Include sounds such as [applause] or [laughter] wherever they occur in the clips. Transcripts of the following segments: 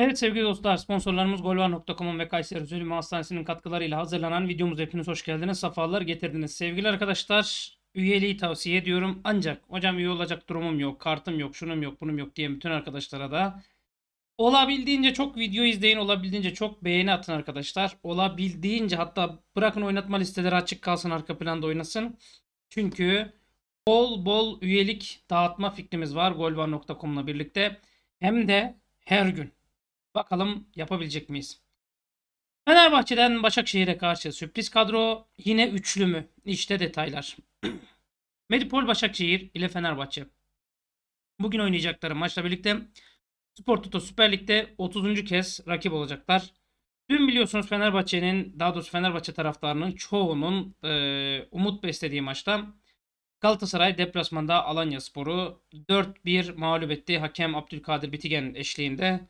Evet sevgili dostlar sponsorlarımız golvar.com'un ve Kayseri Zulüm Hastanesi'nin katkılarıyla hazırlanan videomuz hepiniz hoş geldiniz. Safalar getirdiniz. Sevgili arkadaşlar üyeliği tavsiye ediyorum. Ancak hocam üye olacak durumum yok, kartım yok, şunum yok, bunum yok diye bütün arkadaşlara da olabildiğince çok video izleyin, olabildiğince çok beğeni atın arkadaşlar. Olabildiğince hatta bırakın oynatma listeleri açık kalsın arka planda oynasın. Çünkü bol bol üyelik dağıtma fikrimiz var golvar.com'la birlikte. Hem de her gün. Bakalım yapabilecek miyiz? Fenerbahçe'den Başakşehir'e karşı sürpriz kadro yine üçlü mü? İşte detaylar. [clears throat] Medipol Başakşehir ile Fenerbahçe. Bugün oynayacakları maçla birlikte Spor Toto Süper Lig'de 30. kez rakip olacaklar. Dün biliyorsunuz Fenerbahçe'nin daha doğrusu Fenerbahçe taraftarının çoğunun e, umut beslediği maçta Galatasaray deplasmanda Alanya Sporu 4-1 mağlup etti. Hakem Abdülkadir Bitigen eşliğinde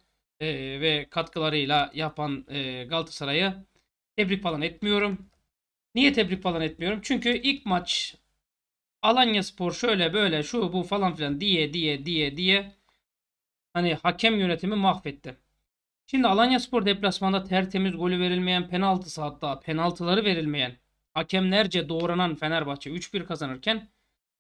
e, ve katkılarıyla yapan e, Galatasaray'ı tebrik falan etmiyorum. Niye tebrik falan etmiyorum? Çünkü ilk maç Alanya Spor şöyle böyle şu bu falan filan diye diye diye diye hani hakem yönetimi mahvetti. Şimdi Alanya Spor deplasmanda tertemiz golü verilmeyen penaltısı hatta penaltıları verilmeyen hakemlerce doğranan Fenerbahçe 3-1 kazanırken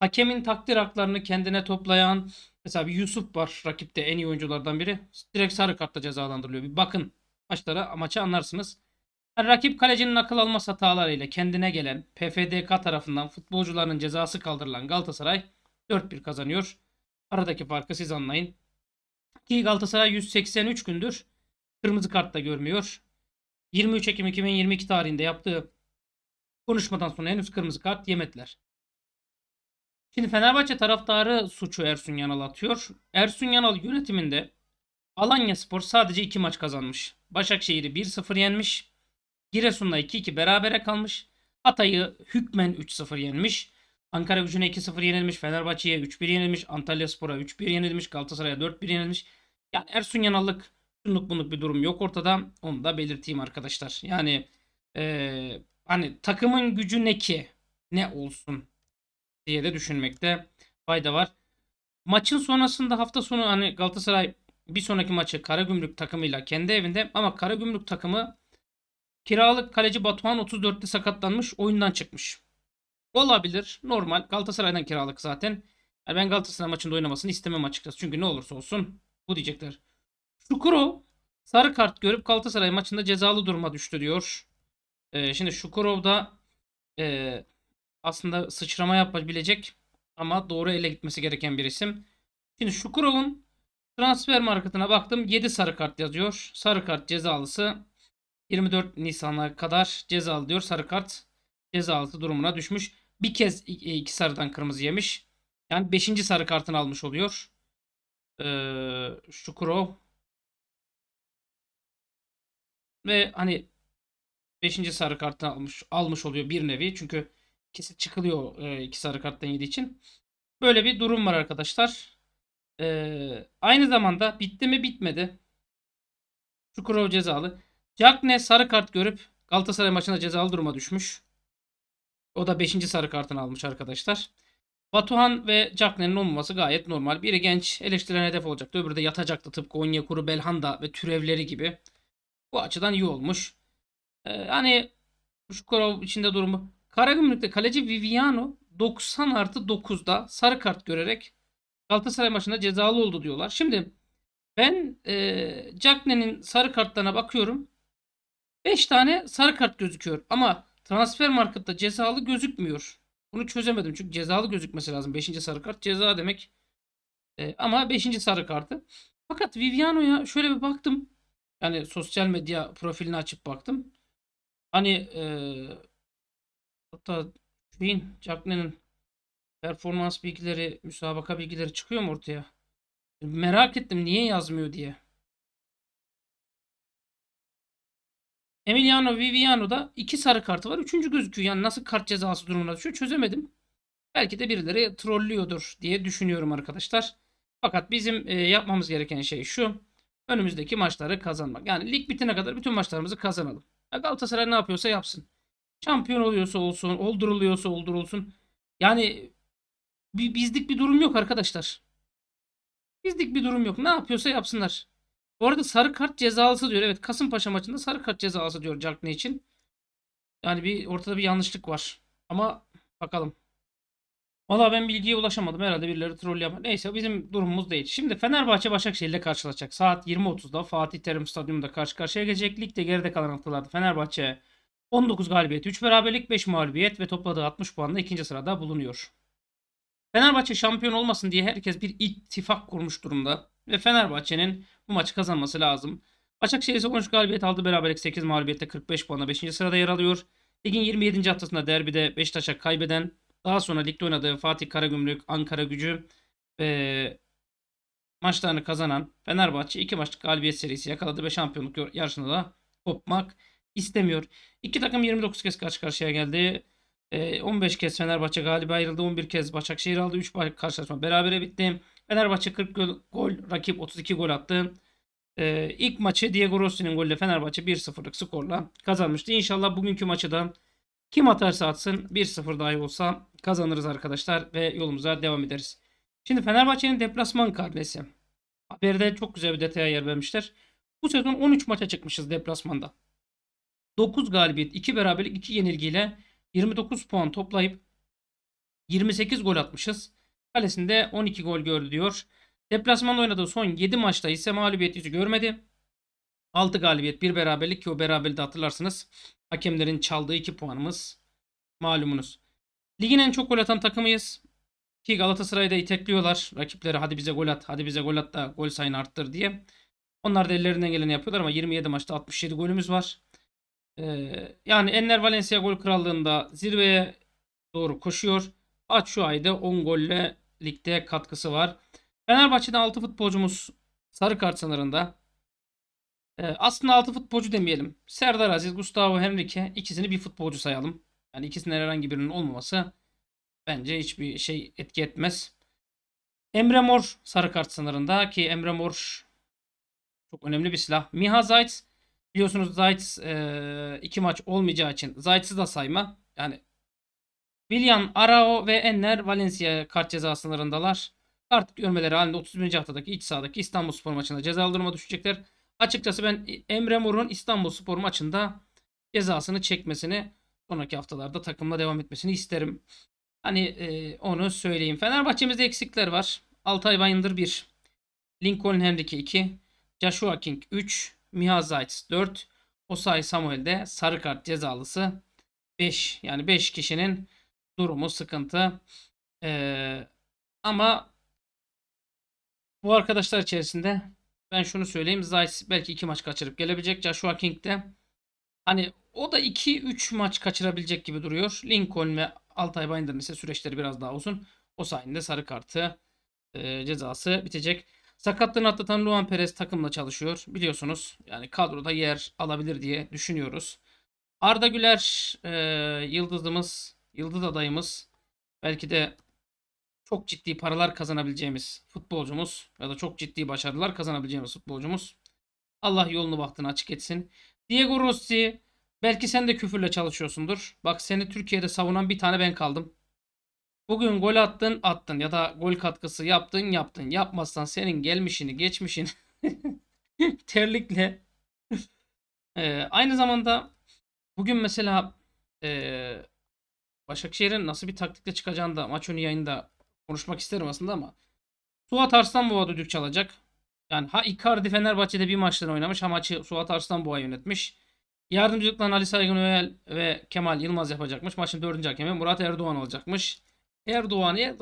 hakemin takdir haklarını kendine toplayan mesela bir Yusuf var rakipte en iyi oyunculardan biri. Direkt sarı kartla cezalandırılıyor. Bir bakın maçlara maçı anlarsınız. Yani rakip kalecinin akıl almaz hatalarıyla kendine gelen PFDK tarafından futbolcuların cezası kaldırılan Galatasaray 4-1 kazanıyor. Aradaki farkı siz anlayın. Ki Galatasaray 183 gündür kırmızı kartla görmüyor. 23 Ekim 2022 tarihinde yaptığı konuşmadan sonra henüz kırmızı kart yemediler. Şimdi Fenerbahçe taraftarı suçu Ersun Yanal atıyor. Ersun Yanal yönetiminde Alanya Spor sadece 2 maç kazanmış. Başakşehir'i 1-0 yenmiş. Giresun'la 2-2 berabere kalmış. Hatay'ı hükmen 3-0 yenmiş. Ankara gücüne 2-0 yenilmiş. Fenerbahçe'ye 3-1 yenilmiş. Antalya Spor'a 3-1 yenilmiş. Galatasaray'a 4-1 yenilmiş. Yani Ersun Yanal'lık şunluk bunluk bir durum yok ortada. Onu da belirteyim arkadaşlar. Yani ee, hani takımın gücü ne ki? Ne olsun? diye de düşünmekte fayda var. Maçın sonrasında hafta sonu hani Galatasaray bir sonraki maçı Karagümrük takımıyla kendi evinde ama Karagümrük takımı kiralık kaleci Batuhan 34'te sakatlanmış oyundan çıkmış. Olabilir. Normal. Galatasaray'dan kiralık zaten. Yani ben Galatasaray maçında oynamasını istemem açıkçası. Çünkü ne olursa olsun bu diyecekler. Şukuro sarı kart görüp Galatasaray maçında cezalı duruma düştü diyor. Ee, şimdi Şukurov da e, aslında sıçrama yapabilecek ama doğru ele gitmesi gereken bir isim. Şimdi Şukurov'un transfer marketine baktım. 7 sarı kart yazıyor. Sarı kart cezalısı 24 Nisan'a kadar cezalı diyor. Sarı kart cezalısı durumuna düşmüş. Bir kez e, iki sarıdan kırmızı yemiş. Yani 5. sarı kartını almış oluyor. Ee, Şukurov ve hani 5. sarı kartını almış almış oluyor bir nevi. Çünkü ikisi çıkılıyor e, iki sarı karttan yedi için. Böyle bir durum var arkadaşlar. E, aynı zamanda bitti mi bitmedi. Çukurov cezalı. Jack ne sarı kart görüp Galatasaray maçında cezalı duruma düşmüş. O da 5. sarı kartını almış arkadaşlar. Batuhan ve Cagne'nin olmaması gayet normal. Biri genç eleştirilen hedef olacaktı. Öbürü de yatacaktı tıpkı Onyekuru, Belhanda ve türevleri gibi. Bu açıdan iyi olmuş. Ee, hani Şukurov içinde durumu Karagümrük'te kaleci Viviano 90 artı 9'da sarı kart görerek Galatasaray maçında cezalı oldu diyorlar. Şimdi ben e, Cagney'in sarı kartlarına bakıyorum. 5 tane sarı kart gözüküyor ama transfer markette cezalı gözükmüyor. Bunu çözemedim çünkü cezalı gözükmesi lazım. 5. sarı kart ceza demek. E, ama 5. sarı kartı. Fakat Viviano'ya şöyle bir baktım. Yani sosyal medya profilini açıp baktım. Hani e, Hatta şeyin Cagney'nin performans bilgileri, müsabaka bilgileri çıkıyor mu ortaya? Merak ettim niye yazmıyor diye. Emiliano Viviano da iki sarı kartı var. Üçüncü gözüküyor. Yani nasıl kart cezası durumunda? düşüyor çözemedim. Belki de birileri trollüyordur diye düşünüyorum arkadaşlar. Fakat bizim e, yapmamız gereken şey şu. Önümüzdeki maçları kazanmak. Yani lig bitene kadar bütün maçlarımızı kazanalım. Galatasaray ne yapıyorsa yapsın. Şampiyon oluyorsa olsun, olduruluyorsa oldurulsun. Yani bir, bizlik bir durum yok arkadaşlar. Bizlik bir durum yok. Ne yapıyorsa yapsınlar. Bu arada sarı kart cezalısı diyor. Evet Kasımpaşa maçında sarı kart cezalısı diyor Calkne için. Yani bir ortada bir yanlışlık var. Ama bakalım. Vallahi ben bilgiye ulaşamadım. Herhalde birileri troll yapar. Neyse bizim durumumuz değil. Şimdi Fenerbahçe Başakşehir ile karşılaşacak. Saat 20.30'da Fatih Terim Stadyumunda karşı karşıya gelecek. Ligde geride kalan haftalarda Fenerbahçe 19 galibiyet, 3 beraberlik, 5 mağlubiyet ve topladığı 60 puanla ikinci sırada bulunuyor. Fenerbahçe şampiyon olmasın diye herkes bir ittifak kurmuş durumda ve Fenerbahçe'nin bu maçı kazanması lazım. Başakşehir ise 13 galibiyet aldı beraberlik 8 mağlubiyette 45 puanla 5. sırada yer alıyor. Ligin 27. haftasında derbide Beşiktaş'a kaybeden daha sonra ligde oynadığı Fatih Karagümrük, Ankara Gücü ve maçlarını kazanan Fenerbahçe 2 maçlık galibiyet serisi yakaladı ve şampiyonluk yarışında da kopmak istemiyor. İki takım 29 kez karşı karşıya geldi. 15 ee, kez Fenerbahçe galiba ayrıldı. 11 kez Başakşehir aldı. 3 karşılaşma berabere bitti. Fenerbahçe 40 gol, gol rakip 32 gol attı. Ee, ilk maçı Diego Rossi'nin golüyle Fenerbahçe 1-0'lık skorla kazanmıştı. İnşallah bugünkü maçı da kim atarsa atsın 1-0 dahi olsa kazanırız arkadaşlar ve yolumuza devam ederiz. Şimdi Fenerbahçe'nin deplasman karnesi. Haberde çok güzel bir detaya yer vermişler. Bu sezon 13 maça çıkmışız deplasmanda. 9 galibiyet, 2 beraberlik, 2 yenilgiyle 29 puan toplayıp 28 gol atmışız. Kalesinde 12 gol gördü diyor. Deplasmanda oynadığı son 7 maçta ise mağlubiyet yüzü görmedi. 6 galibiyet, 1 beraberlik ki o beraberliği de hatırlarsınız. Hakemlerin çaldığı 2 puanımız malumunuz. Ligin en çok gol atan takımıyız. Ki Galatasaray'da itekliyorlar. Rakipleri hadi bize gol at, hadi bize gol at da gol sayını arttır diye. Onlar da ellerinden geleni yapıyorlar ama 27 maçta 67 golümüz var. Ee, yani Enner Valencia gol krallığında zirveye doğru koşuyor. Batshuayi'de 10 golle ligde katkısı var. Fenerbahçe'den 6 futbolcumuz sarı kart sınırında. Ee, aslında 6 futbolcu demeyelim. Serdar Aziz, Gustavo Henrique ikisini bir futbolcu sayalım. Yani ikisinden herhangi birinin olmaması bence hiçbir şey etki etmez. Emre Mor sarı kart sınırında ki Emre Mor çok önemli bir silah. Miha Zayt Biliyorsunuz Zayt's e, iki maç olmayacağı için Zayt'sı da sayma. Yani William, Arao ve Enner Valencia kart ceza sınırındalar. Kart görmeleri halinde 31. haftadaki iç sahadaki İstanbul Spor maçında cezalı duruma düşecekler. Açıkçası ben Emre Mor'un İstanbul Spor maçında cezasını çekmesini sonraki haftalarda takımla devam etmesini isterim. Hani e, onu söyleyeyim. Fenerbahçemizde eksikler var. Altay Bayındır 1. Lincoln Hendrick'i 2. Joshua King 3. Miha Mihazaitis 4. Osay Samuel de sarı kart cezalısı 5. Yani 5 kişinin durumu sıkıntı. Ee, ama bu arkadaşlar içerisinde ben şunu söyleyeyim. Zayt belki 2 maç kaçırıp gelebilecek. Joshua King de hani o da 2-3 maç kaçırabilecek gibi duruyor. Lincoln ve Altay Binder'ın ise süreçleri biraz daha uzun. O sayende sarı kartı e, cezası bitecek. Sakatlığını atlatan Luan Perez takımla çalışıyor. Biliyorsunuz yani kadroda yer alabilir diye düşünüyoruz. Arda Güler e, yıldızımız, yıldız adayımız. Belki de çok ciddi paralar kazanabileceğimiz futbolcumuz ya da çok ciddi başarılar kazanabileceğimiz futbolcumuz. Allah yolunu baktığını açık etsin. Diego Rossi belki sen de küfürle çalışıyorsundur. Bak seni Türkiye'de savunan bir tane ben kaldım. Bugün gol attın attın ya da gol katkısı yaptın yaptın. Yapmazsan senin gelmişini geçmişini [laughs] terlikle. ee, aynı zamanda bugün mesela e, Başakşehir'in nasıl bir taktikle çıkacağını da maç önü yayında konuşmak isterim aslında ama Suat Arslanboğa düdük çalacak. Yani ha Icardi Fenerbahçe'de bir maçtan oynamış ha maçı Suat Arslanboğa yönetmiş. Yardımcılıkla Ali Saygın Öğel ve Kemal Yılmaz yapacakmış. Maçın dördüncü hakemi Murat Erdoğan olacakmış. Erdoğan'ı.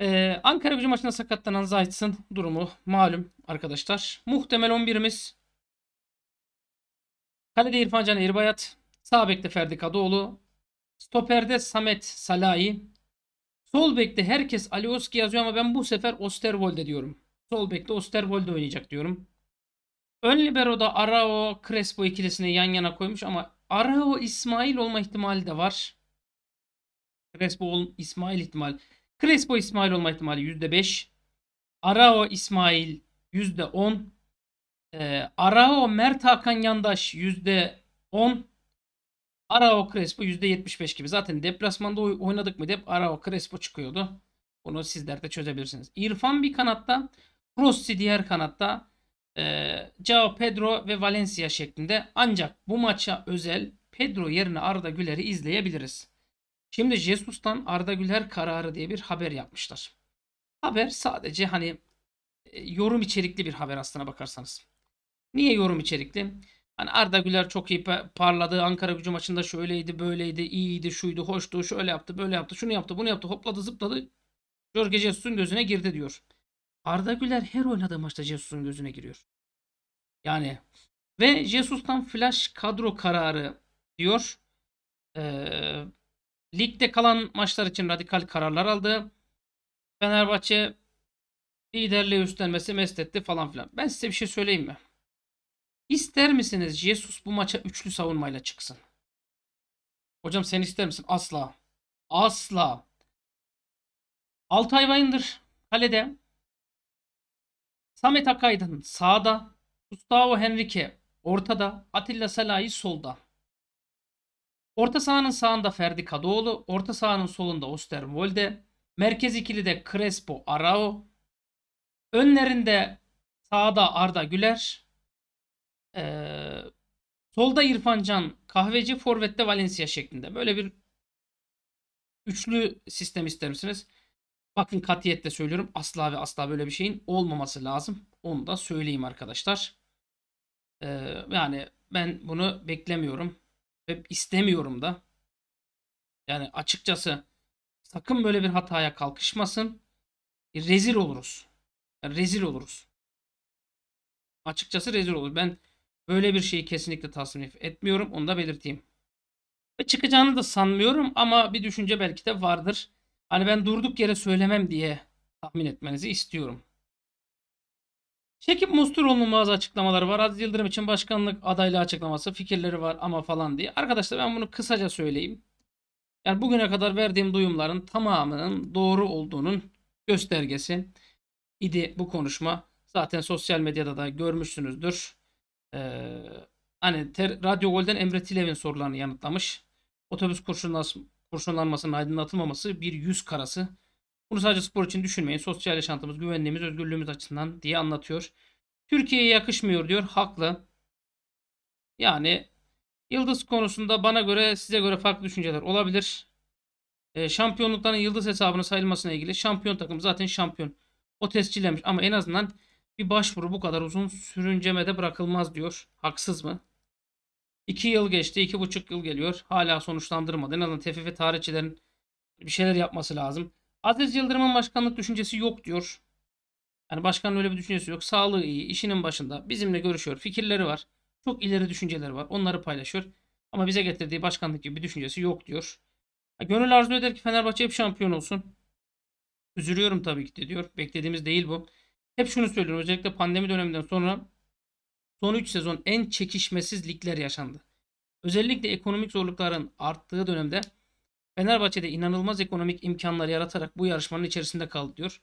ee, Ankara gücü maçında sakatlanan Zayt'sın durumu malum arkadaşlar. Muhtemel 11'imiz Kalede İrfan Can Erbayat, sağ bekte Ferdi Kadıoğlu, stoperde Samet Salahi, sol bekte herkes Ali Oski yazıyor ama ben bu sefer Osterwolde diyorum. Sol bekte Osterwolde oynayacak diyorum. Ön libero'da Arao Crespo ikilisini yan yana koymuş ama Arao İsmail olma ihtimali de var. Crespo İsmail ihtimal. Crespo İsmail olma ihtimali %5. Arao İsmail %10. E, ee, Arao Mert Hakan Yandaş %10. Arao Crespo %75 gibi. Zaten deplasmanda oynadık mı hep Arao Crespo çıkıyordu. Bunu sizler de çözebilirsiniz. İrfan bir kanatta. Rossi diğer kanatta. E, ee, Cao Pedro ve Valencia şeklinde. Ancak bu maça özel Pedro yerine Arda Güler'i izleyebiliriz. Şimdi Jesus'tan Arda Güler kararı diye bir haber yapmışlar. Haber sadece hani e, yorum içerikli bir haber aslına bakarsanız. Niye yorum içerikli? Hani Arda Güler çok iyi parladı. Ankara gücü maçında şöyleydi, böyleydi, iyiydi, şuydu, hoştu, şöyle yaptı, böyle yaptı, şunu yaptı, bunu yaptı, hopladı, zıpladı. Jorge Jesus'un gözüne girdi diyor. Arda Güler her oynadığı maçta Jesus'un gözüne giriyor. Yani ve Jesus'tan flash kadro kararı diyor. Ee, Ligde kalan maçlar için radikal kararlar aldı. Fenerbahçe liderliği üstlenmesi mesletti falan filan. Ben size bir şey söyleyeyim mi? İster misiniz Jesus bu maça üçlü savunmayla çıksın? Hocam sen ister misin? Asla. Asla. Altay Bayındır kalede. Samet Akaydın sağda. Gustavo Henrique ortada. Atilla Salahi solda. Orta sahanın sağında Ferdi Kadıoğlu, orta sahanın solunda Osterwolde, merkez ikilide Crespo Arao, önlerinde sağda Arda Güler, ee, solda İrfan Can Kahveci, forvette Valencia şeklinde. Böyle bir üçlü sistem ister misiniz? Bakın katiyetle söylüyorum asla ve asla böyle bir şeyin olmaması lazım. Onu da söyleyeyim arkadaşlar. Ee, yani ben bunu beklemiyorum. Ve istemiyorum da. Yani açıkçası sakın böyle bir hataya kalkışmasın. E, rezil oluruz. Yani rezil oluruz. Açıkçası rezil olur. Ben böyle bir şeyi kesinlikle tasnif etmiyorum. Onu da belirteyim. Ve çıkacağını da sanmıyorum ama bir düşünce belki de vardır. Hani ben durduk yere söylemem diye tahmin etmenizi istiyorum çekip mustur bazı açıklamaları var. Aziz Yıldırım için başkanlık adaylığı açıklaması, fikirleri var ama falan diye. Arkadaşlar ben bunu kısaca söyleyeyim. Yani bugüne kadar verdiğim duyumların tamamının doğru olduğunun göstergesi idi bu konuşma. Zaten sosyal medyada da görmüşsünüzdür. Ee, hani ter, Radyo Golden Emre Tilev'in sorularını yanıtlamış. Otobüs kurşunlanmasının aydınlatılmaması bir yüz karası bunu sadece spor için düşünmeyin. Sosyal yaşantımız, güvenliğimiz, özgürlüğümüz açısından diye anlatıyor. Türkiye'ye yakışmıyor diyor. Haklı. Yani yıldız konusunda bana göre size göre farklı düşünceler olabilir. E, şampiyonlukların yıldız hesabına sayılmasına ilgili şampiyon takım zaten şampiyon. O tescillemiş ama en azından bir başvuru bu kadar uzun sürüncemede bırakılmaz diyor. Haksız mı? 2 yıl geçti, 2,5 yıl geliyor. Hala sonuçlandırmadı. En azından TFF tarihçilerin bir şeyler yapması lazım. Aziz Yıldırım'ın başkanlık düşüncesi yok diyor. Yani başkanın öyle bir düşüncesi yok. Sağlığı iyi, işinin başında. Bizimle görüşüyor. Fikirleri var. Çok ileri düşünceleri var. Onları paylaşıyor. Ama bize getirdiği başkanlık gibi bir düşüncesi yok diyor. gönül arzu eder ki Fenerbahçe hep şampiyon olsun. Üzülüyorum tabii ki de diyor. Beklediğimiz değil bu. Hep şunu söylüyorum. Özellikle pandemi döneminden sonra son 3 sezon en çekişmesiz ligler yaşandı. Özellikle ekonomik zorlukların arttığı dönemde Fenerbahçe'de inanılmaz ekonomik imkanlar yaratarak bu yarışmanın içerisinde kaldı diyor.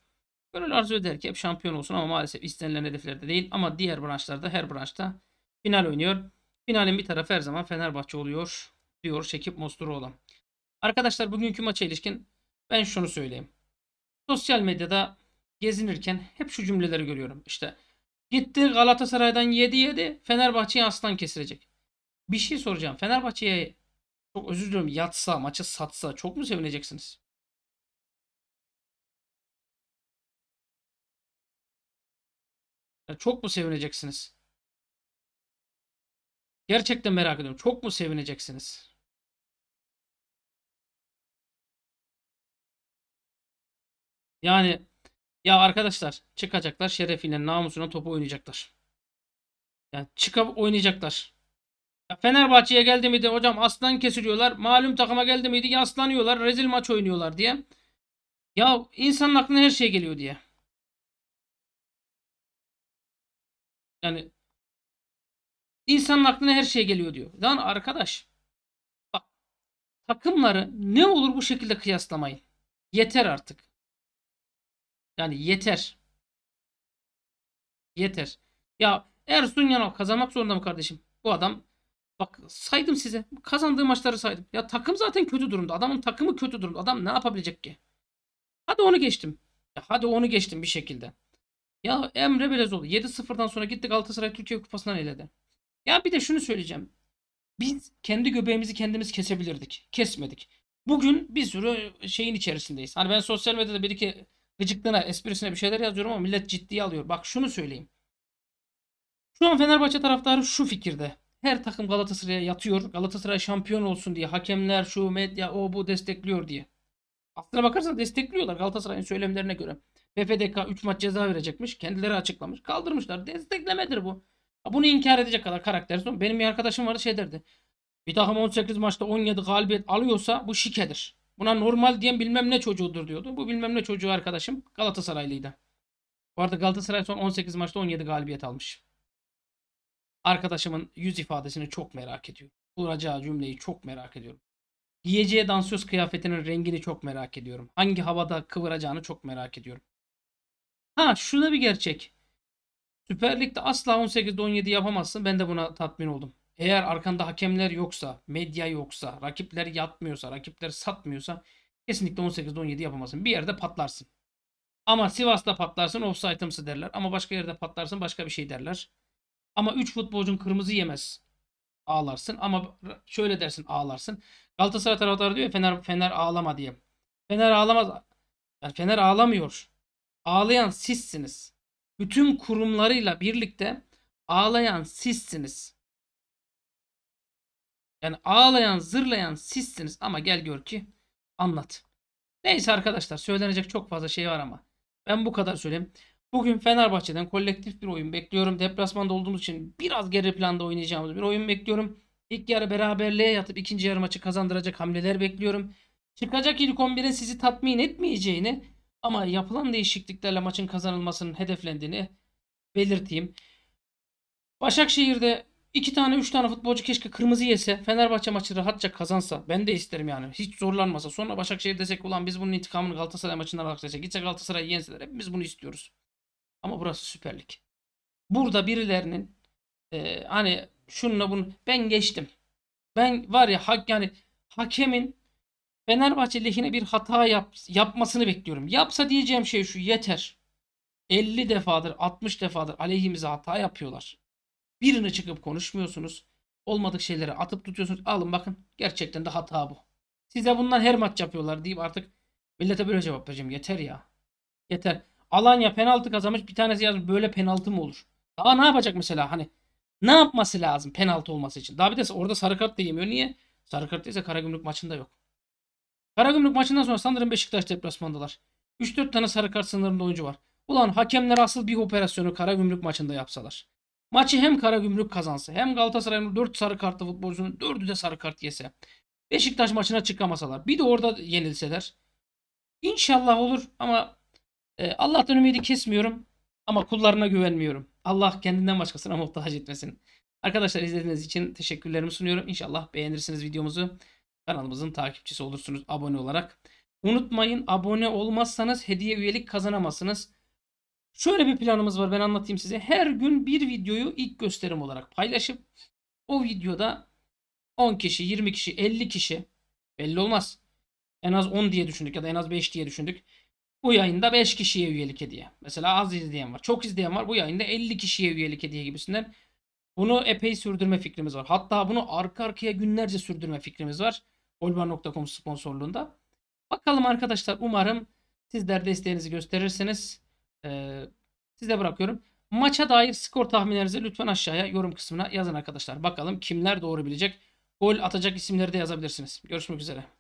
Gönül arzu eder ki hep şampiyon olsun ama maalesef istenilen hedeflerde değil. Ama diğer branşlarda her branşta final oynuyor. Finalin bir tarafı her zaman Fenerbahçe oluyor diyor Şekip Mosturoğlu. Arkadaşlar bugünkü maça ilişkin ben şunu söyleyeyim. Sosyal medyada gezinirken hep şu cümleleri görüyorum. İşte gitti Galatasaray'dan 7 yedi, yedi Fenerbahçe'ye aslan kesilecek. Bir şey soracağım. Fenerbahçe'ye çok özür diliyorum yatsa maçı satsa çok mu sevineceksiniz? Ya çok mu sevineceksiniz? Gerçekten merak ediyorum. Çok mu sevineceksiniz? Yani ya arkadaşlar çıkacaklar şerefiyle namusuna topu oynayacaklar. Yani çıkıp oynayacaklar. Fenerbahçe'ye geldi miydi hocam aslan kesiliyorlar. Malum takıma geldi miydi yaslanıyorlar. Rezil maç oynuyorlar diye. Ya insanın aklına her şey geliyor diye. Yani insanın aklına her şey geliyor diyor. Lan arkadaş bak takımları ne olur bu şekilde kıyaslamayın. Yeter artık. Yani yeter. Yeter. Ya Ersun Yanal kazanmak zorunda mı kardeşim? Bu adam Bak saydım size. Kazandığı maçları saydım. Ya takım zaten kötü durumda. Adamın takımı kötü durumda. Adam ne yapabilecek ki? Hadi onu geçtim. Ya hadi onu geçtim bir şekilde. Ya Emre biraz oldu. 7-0'dan sonra gittik Galatasaray Türkiye Kupası'ndan eledi. Ya bir de şunu söyleyeceğim. Biz kendi göbeğimizi kendimiz kesebilirdik. Kesmedik. Bugün bir sürü şeyin içerisindeyiz. Hani ben sosyal medyada bir iki gıcıklığına, esprisine bir şeyler yazıyorum ama millet ciddiye alıyor. Bak şunu söyleyeyim. Şu an Fenerbahçe taraftarı şu fikirde. Her takım Galatasaray'a yatıyor. Galatasaray şampiyon olsun diye hakemler şu medya o bu destekliyor diye. Aslına bakarsan destekliyorlar Galatasaray'ın söylemlerine göre. PFDK 3 maç ceza verecekmiş. Kendileri açıklamış. Kaldırmışlar. Desteklemedir bu. Bunu inkar edecek kadar karakter. Benim bir arkadaşım vardı şey derdi. Bir takım 18 maçta 17 galibiyet alıyorsa bu şikedir. Buna normal diyen bilmem ne çocuğudur diyordu. Bu bilmem ne çocuğu arkadaşım Galatasaraylıydı. Bu arada Galatasaray son 18 maçta 17 galibiyet almış. Arkadaşımın yüz ifadesini çok merak ediyorum. Kuracağı cümleyi çok merak ediyorum. Giyeceği dansöz kıyafetinin rengini çok merak ediyorum. Hangi havada kıvıracağını çok merak ediyorum. Ha şu da bir gerçek. Süper Lig'de asla 18'de 17 yapamazsın. Ben de buna tatmin oldum. Eğer arkanda hakemler yoksa, medya yoksa, rakipler yatmıyorsa, rakipler satmıyorsa kesinlikle 18'de 17 yapamazsın. Bir yerde patlarsın. Ama Sivas'ta patlarsın offside'ımsı derler. Ama başka yerde patlarsın başka bir şey derler. Ama 3 futbolcun kırmızı yemez. Ağlarsın ama şöyle dersin ağlarsın. Galatasaray taraftarı diyor Fener, Fener ağlama diye. Fener ağlamaz. Yani Fener ağlamıyor. Ağlayan sizsiniz. Bütün kurumlarıyla birlikte ağlayan sizsiniz. Yani ağlayan, zırlayan sizsiniz ama gel gör ki anlat. Neyse arkadaşlar söylenecek çok fazla şey var ama ben bu kadar söyleyeyim. Bugün Fenerbahçe'den kolektif bir oyun bekliyorum. Deplasmanda olduğumuz için biraz geri planda oynayacağımız bir oyun bekliyorum. İlk yarı beraberliğe yatıp ikinci yarı maçı kazandıracak hamleler bekliyorum. Çıkacak ilk 11'in sizi tatmin etmeyeceğini ama yapılan değişikliklerle maçın kazanılmasının hedeflendiğini belirteyim. Başakşehir'de 2 tane 3 tane futbolcu keşke kırmızı yese Fenerbahçe maçı rahatça kazansa ben de isterim yani hiç zorlanmasa sonra Başakşehir desek ulan biz bunun intikamını Galatasaray maçından alacak desek gitse Galatasaray yenseler hep biz bunu istiyoruz. Ama burası süperlik Burada birilerinin e, hani şununla bunu ben geçtim. Ben var ya hak yani hakemin Fenerbahçe lehine bir hata yap, yapmasını bekliyorum. Yapsa diyeceğim şey şu yeter. 50 defadır 60 defadır aleyhimize hata yapıyorlar. Birine çıkıp konuşmuyorsunuz. Olmadık şeyleri atıp tutuyorsunuz. Alın bakın gerçekten de hata bu. Size bundan her maç yapıyorlar deyip artık millete böyle cevap vereceğim. Yeter ya. Yeter. Alanya penaltı kazanmış. Bir tanesi yazmış böyle penaltı mı olur? Daha ne yapacak mesela hani? Ne yapması lazım penaltı olması için? Daha bir de orada sarı kart da yemiyor. Niye? Sarı kart değilse Karagümrük maçında yok. Karagümrük maçından sonra sanırım Beşiktaş deplasmandalar. 3-4 tane sarı kart sınırında oyuncu var. Ulan hakemler asıl bir operasyonu Karagümrük maçında yapsalar. Maçı hem Karagümrük kazansa hem Galatasaray'ın 4 sarı kartlı futbolcunun 4'ü de sarı kart yese. Beşiktaş maçına çıkamasalar. Bir de orada yenilseler. İnşallah olur ama e, Allah'tan ümidi kesmiyorum ama kullarına güvenmiyorum. Allah kendinden başkasına muhtaç etmesin. Arkadaşlar izlediğiniz için teşekkürlerimi sunuyorum. İnşallah beğenirsiniz videomuzu. Kanalımızın takipçisi olursunuz abone olarak. Unutmayın abone olmazsanız hediye üyelik kazanamazsınız. Şöyle bir planımız var ben anlatayım size. Her gün bir videoyu ilk gösterim olarak paylaşıp o videoda 10 kişi, 20 kişi, 50 kişi belli olmaz. En az 10 diye düşündük ya da en az 5 diye düşündük. Bu yayında 5 kişiye üyelik hediye. Mesela az izleyen var. Çok izleyen var. Bu yayında 50 kişiye üyelik hediye gibisinden. Bunu epey sürdürme fikrimiz var. Hatta bunu arka arkaya günlerce sürdürme fikrimiz var. Olbar.com sponsorluğunda. Bakalım arkadaşlar umarım sizler desteğinizi gösterirsiniz. Ee, size bırakıyorum. Maça dair skor tahminlerinizi lütfen aşağıya yorum kısmına yazın arkadaşlar. Bakalım kimler doğru bilecek. Gol atacak isimleri de yazabilirsiniz. Görüşmek üzere.